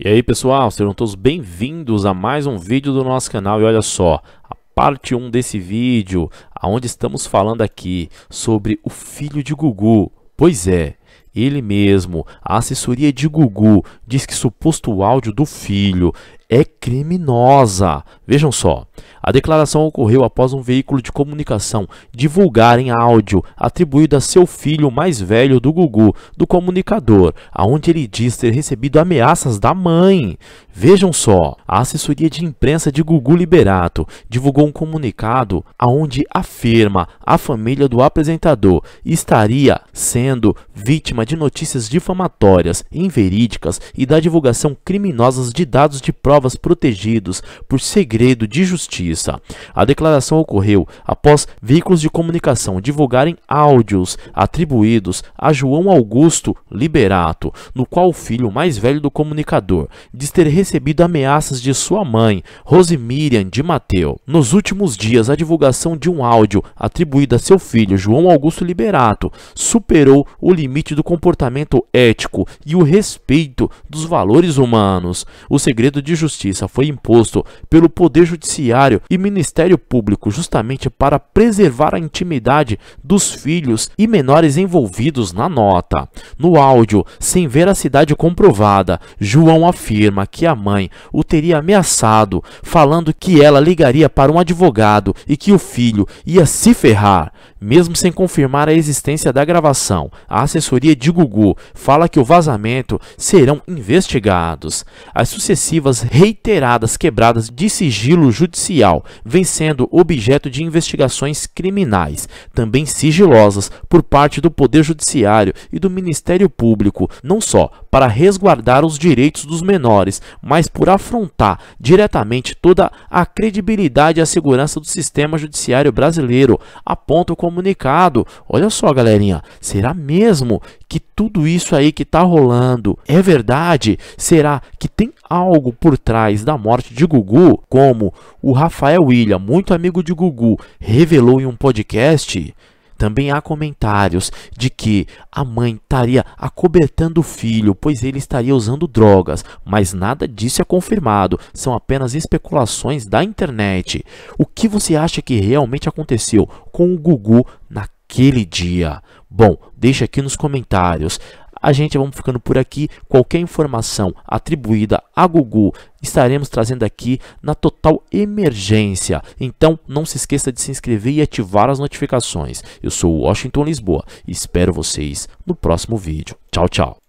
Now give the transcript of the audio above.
E aí pessoal, sejam todos bem-vindos a mais um vídeo do nosso canal e olha só, a parte 1 desse vídeo, aonde estamos falando aqui sobre o filho de Gugu. Pois é, ele mesmo, a assessoria de Gugu diz que suposto áudio do filho é criminosa. Vejam só, a declaração ocorreu após um veículo de comunicação divulgar em áudio atribuído a seu filho mais velho do Gugu, do comunicador, aonde ele diz ter recebido ameaças da mãe. Vejam só, a assessoria de imprensa de Gugu Liberato divulgou um comunicado aonde afirma a família do apresentador estaria sendo vítima de notícias difamatórias, inverídicas e da divulgação criminosas de dados de prova protegidos por segredo de justiça. A declaração ocorreu após veículos de comunicação divulgarem áudios atribuídos a João Augusto Liberato, no qual o filho mais velho do comunicador diz ter recebido ameaças de sua mãe, Rosimirian de Mateu. Nos últimos dias, a divulgação de um áudio atribuído a seu filho, João Augusto Liberato, superou o limite do comportamento ético e o respeito dos valores humanos. O segredo de justiça Justiça foi imposto pelo Poder Judiciário e Ministério Público justamente para preservar a intimidade dos filhos e menores envolvidos na nota. No áudio, sem ver a cidade comprovada, João afirma que a mãe o teria ameaçado, falando que ela ligaria para um advogado e que o filho ia se ferrar. Mesmo sem confirmar a existência da gravação, a assessoria de Gugu fala que o vazamento serão investigados. As sucessivas reiteradas quebradas de sigilo judicial, vencendo objeto de investigações criminais, também sigilosas, por parte do Poder Judiciário e do Ministério Público, não só para resguardar os direitos dos menores, mas por afrontar diretamente toda a credibilidade e a segurança do sistema judiciário brasileiro, aponta o comunicado. Olha só, galerinha, será mesmo que tudo isso aí que está rolando é verdade? Será que tem algo por trás da morte de Gugu, como o Rafael William, muito amigo de Gugu, revelou em um podcast, também há comentários de que a mãe estaria acobertando o filho, pois ele estaria usando drogas, mas nada disso é confirmado, são apenas especulações da internet. O que você acha que realmente aconteceu com o Gugu naquele dia? Bom, deixa aqui nos comentários. A gente vamos ficando por aqui. Qualquer informação atribuída a Gugu estaremos trazendo aqui na total emergência. Então não se esqueça de se inscrever e ativar as notificações. Eu sou Washington Lisboa e espero vocês no próximo vídeo. Tchau, tchau.